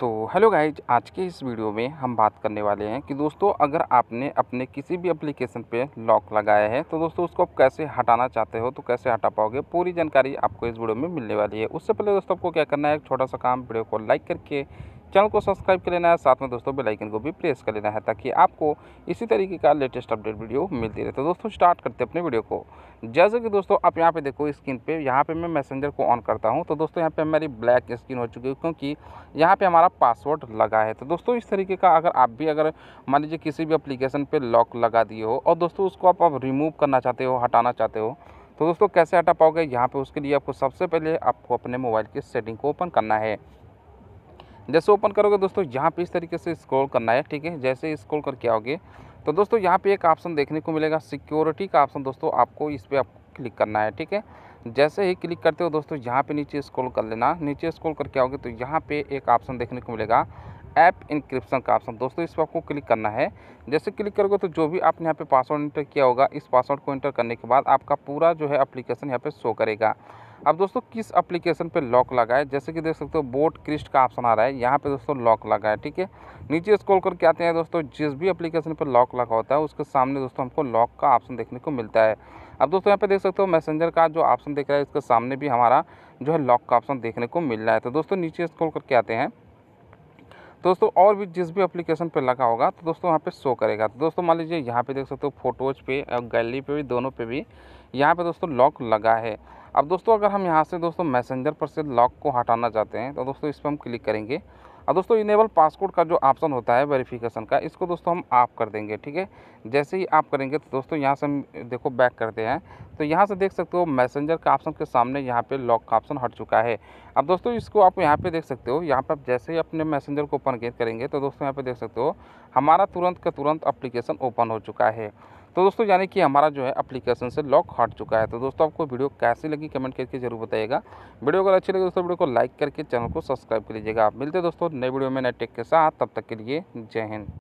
तो hello guys आज के इस वीडियो में हम बात करने वाले हैं कि दोस्तों अगर आपने अपने किसी भी एप्लीकेशन पे लॉक लगाया है तो दोस्तों उसको आप कैसे हटाना चाहते हो तो कैसे हटा पाओगे पूरी जानकारी आपको इस वीडियो में मिलने वाली है उससे पहले दोस्तों आपको क्या करना है एक छोटा सा काम वीडियो को लाइक करके चैनल को सब्सक्राइब कर लेना है साथ में दोस्तों बेलाइकन को भी प्रेस कर लेना है ताकि आपको इसी तरीके का लेटेस्ट अपडेट वीडियो मिलती रहे तो दोस्तों स्टार्ट करते अपने वीडियो को जैसे कि दोस्तों आप यहाँ पे देखो स्क्रीन पे यहाँ पे मैं मैसेंजर को ऑन करता हूँ तो दोस्तों यहाँ पे हमारी ब्लैक स्क्रीन हो चुकी है क्योंकि यहाँ पे हमारा पासवर्ड लगा है तो दोस्तों इस तरीके का अगर आप भी अगर मान लीजिए किसी भी अप्लीकेशन पर लॉक लगा दिए हो और दोस्तों उसको आप अब रिमूव करना चाहते हो हटाना चाहते हो तो दोस्तों कैसे हटा पाओगे यहाँ पर उसके लिए आपको सबसे पहले आपको अपने मोबाइल की सेटिंग को ओपन करना है जैसे ओपन करोगे दोस्तों यहाँ पे इस तरीके से स्क्रॉल करना है ठीक है जैसे स्क्रॉल करके आओगे तो दोस्तों यहाँ पे एक ऑप्शन देखने को मिलेगा सिक्योरिटी का ऑप्शन दोस्तों आपको इस पर आपको क्लिक करना है ठीक है जैसे ही क्लिक करते हो दोस्तों यहाँ पे नीचे स्क्रॉल कर लेना नीचे स्क्रॉल करके आओगे तो यहाँ पे एक ऑप्शन देखने को मिलेगा ऐप इंक्रिप्शन का ऑप्शन दोस्तों इस पर आपको क्लिक करना है जैसे क्लिक करोगे तो जो भी आपने यहाँ पे पासवर्ड इंटर किया होगा इस पासवर्ड को इंटर करने के बाद आपका पूरा जो है एप्लीकेशन यहाँ पे शो करेगा अब दोस्तों किस एप्लीकेशन पे लॉक लगा है जैसे कि देख सकते हो बोट क्रिस्ट का ऑप्शन आ रहा है यहाँ पे दोस्तों लॉक लगा है ठीक है नीचे स्क्रॉल करके आते हैं दोस्तों जिस भी एप्लीकेशन पे लॉक लगा होता है उसके सामने दोस्तों हमको लॉक का ऑप्शन देखने को मिलता है अब दोस्तों यहाँ पे देख सकते हो मैसेंजर का जो ऑप्शन देख रहा है इसके सामने भी हमारा जो है लॉक का ऑप्शन देखने को मिल रहा है तो दोस्तों नीचे स्क्रॉल करके आते हैं तो दोस्तों और भी जिस भी एप्लीकेशन पे लगा होगा तो दोस्तों वहाँ पे शो करेगा तो दोस्तों मान लीजिए यहाँ पे देख सकते हो फोटोज़ पे और गैलरी पे भी दोनों पे भी यहाँ पे दोस्तों लॉक लगा है अब दोस्तों अगर हम यहाँ से दोस्तों मैसेंजर पर से लॉक को हटाना चाहते हैं तो दोस्तों इस पर हम क्लिक करेंगे और दोस्तों इनेबल पासपोर्ट का जो ऑप्शन होता है वेरीफिकेशन का इसको दोस्तों हम ऑफ कर देंगे ठीक है जैसे ही आप करेंगे तो दोस्तों यहाँ से हम देखो बैक करते हैं तो यहाँ से देख सकते हो मैसेंजर का ऑप्शन के सामने यहाँ पे लॉक का ऑप्शन हट चुका है अब दोस्तों इसको आप यहाँ पे देख सकते हो यहाँ पे आप जैसे ही अपने मैसेंजर को ओपन करेंगे तो दोस्तों यहाँ पे देख सकते हो हमारा तुरंत का तुरंत अप्लीकेशन ओपन हो चुका है तो दोस्तों यानी कि हमारा जो है अप्लीकेशन से लॉक हट चुका है तो दोस्तों आपको वीडियो कैसी लगी कमेंट करके जरूर बताइएगा वीडियो अगर अच्छी लगी दोस्तों वीडियो को लाइक करके चैनल को सब्सक्राइब कर लीजिएगा आप मिलते दोस्तों नए वीडियो में नए टेक के साथ तब तक के लिए जय हिंद